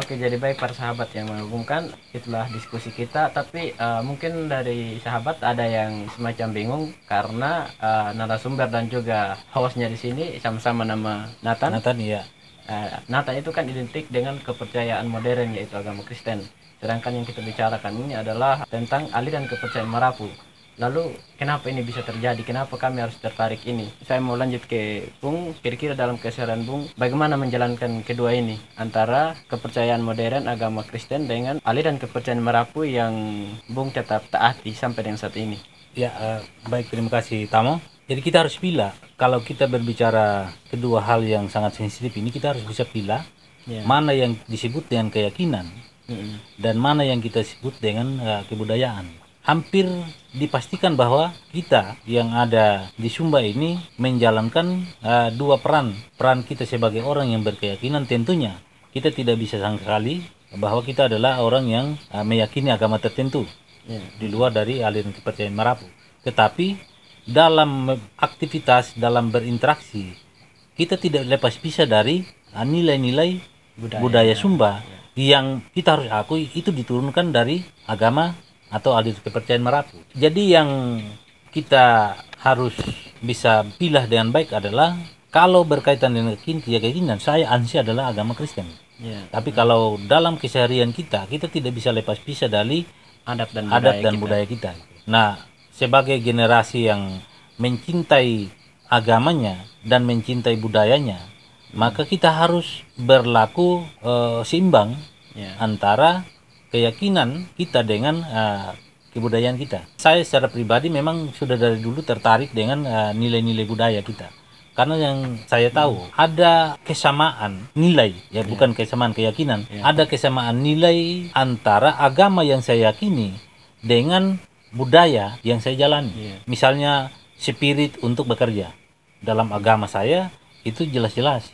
Oke, jadi baik para sahabat yang menghubungkan, itulah diskusi kita. Tapi uh, mungkin dari sahabat ada yang semacam bingung karena uh, narasumber dan juga hostnya di sini sama-sama nama Nathan. Nathan iya. Uh, Nathan itu kan identik dengan kepercayaan modern yaitu agama Kristen. Sedangkan yang kita bicarakan ini adalah tentang aliran kepercayaan Marapu. Lalu kenapa ini bisa terjadi? Kenapa kami harus tertarik ini? Saya mau lanjut ke Bung, kira-kira dalam keseruan Bung, bagaimana menjalankan kedua ini antara kepercayaan modern agama Kristen dengan aliran kepercayaan Merapu yang Bung tetap taati sampai dengan saat ini. Ya, uh, baik terima kasih Tamo. Jadi kita harus pilih kalau kita berbicara kedua hal yang sangat sensitif ini kita harus bisa pilih yeah. mana yang disebut dengan keyakinan mm -hmm. dan mana yang kita sebut dengan uh, kebudayaan hampir dipastikan bahwa kita yang ada di Sumba ini menjalankan uh, dua peran peran kita sebagai orang yang berkeyakinan tentunya kita tidak bisa sangkali bahwa kita adalah orang yang uh, meyakini agama tertentu ya. di luar dari aliran kepercayaan Marapu tetapi dalam aktivitas dalam berinteraksi kita tidak lepas bisa dari eh, nilai-nilai budaya, budaya Sumba ya. yang kita harus akui itu diturunkan dari agama atau alih kepercayaan merapu. Jadi yang kita harus bisa pilih dengan baik adalah kalau berkaitan dengan keyakinan saya ansi adalah agama Kristen. Ya, Tapi ya. kalau dalam keseharian kita kita tidak bisa lepas pisah dari adat dan adat budaya dan kita. budaya kita. Nah, sebagai generasi yang mencintai agamanya dan mencintai budayanya, maka kita harus berlaku uh, seimbang ya. antara keyakinan kita dengan uh, kebudayaan kita. Saya secara pribadi memang sudah dari dulu tertarik dengan eh, nilai-nilai uh, budaya kita. Karena yang saya tahu hmm. ada kesamaan nilai, ya yeah. bukan kesamaan keyakinan, yeah. ada kesamaan nilai antara agama yang saya yakini dengan budaya yang saya jalani. Yeah. Misalnya spirit untuk bekerja. Dalam agama saya itu jelas-jelas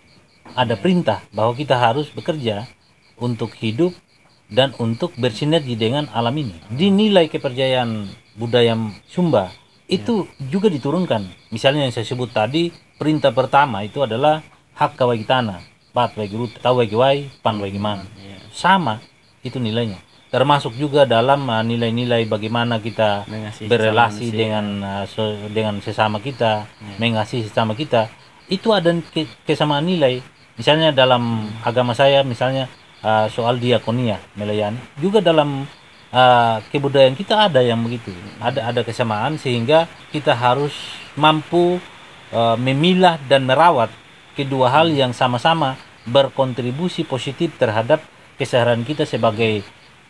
ada ya. perintah bahwa kita harus bekerja untuk hidup dan untuk bersinergi dengan alam ini. Dinilai kepercayaan budaya Sumba itu ya. juga diturunkan. Misalnya yang saya sebut tadi, perintah pertama itu adalah hak kawagitana, tau wagirut, tawagiwai, pan wagiman. Ya. Sama itu nilainya. Termasuk juga dalam uh, nilai-nilai bagaimana kita berrelasi sesama, dengan uh, so, dengan sesama kita, ya. mengasihi sesama kita. Itu ada kesamaan nilai. Misalnya dalam agama saya misalnya uh, soal diakonia melayani juga dalam uh, kebudayaan kita ada yang begitu ada ada kesamaan sehingga kita harus mampu uh, memilah dan merawat kedua hal yang sama-sama berkontribusi positif terhadap keseharian kita sebagai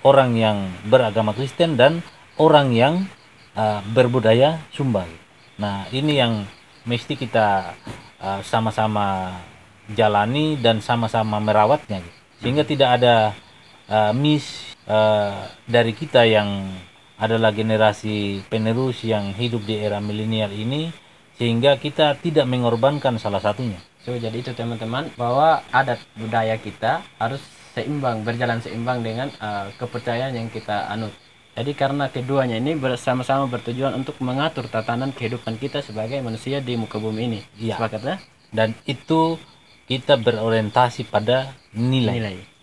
orang yang beragama Kristen dan orang yang uh, berbudaya Sumba. Nah ini yang mesti kita sama-sama uh, jalani dan sama-sama merawatnya. Gitu sehingga tidak ada uh, miss uh, dari kita yang adalah generasi penerus yang hidup di era milenial ini sehingga kita tidak mengorbankan salah satunya. So jadi itu teman-teman bahwa adat budaya kita harus seimbang berjalan seimbang dengan uh, kepercayaan yang kita anut. Jadi karena keduanya ini bersama-sama bertujuan untuk mengatur tatanan kehidupan kita sebagai manusia di muka bumi ini. Iya. Ya? Dan itu kita berorientasi pada nilai. nilai.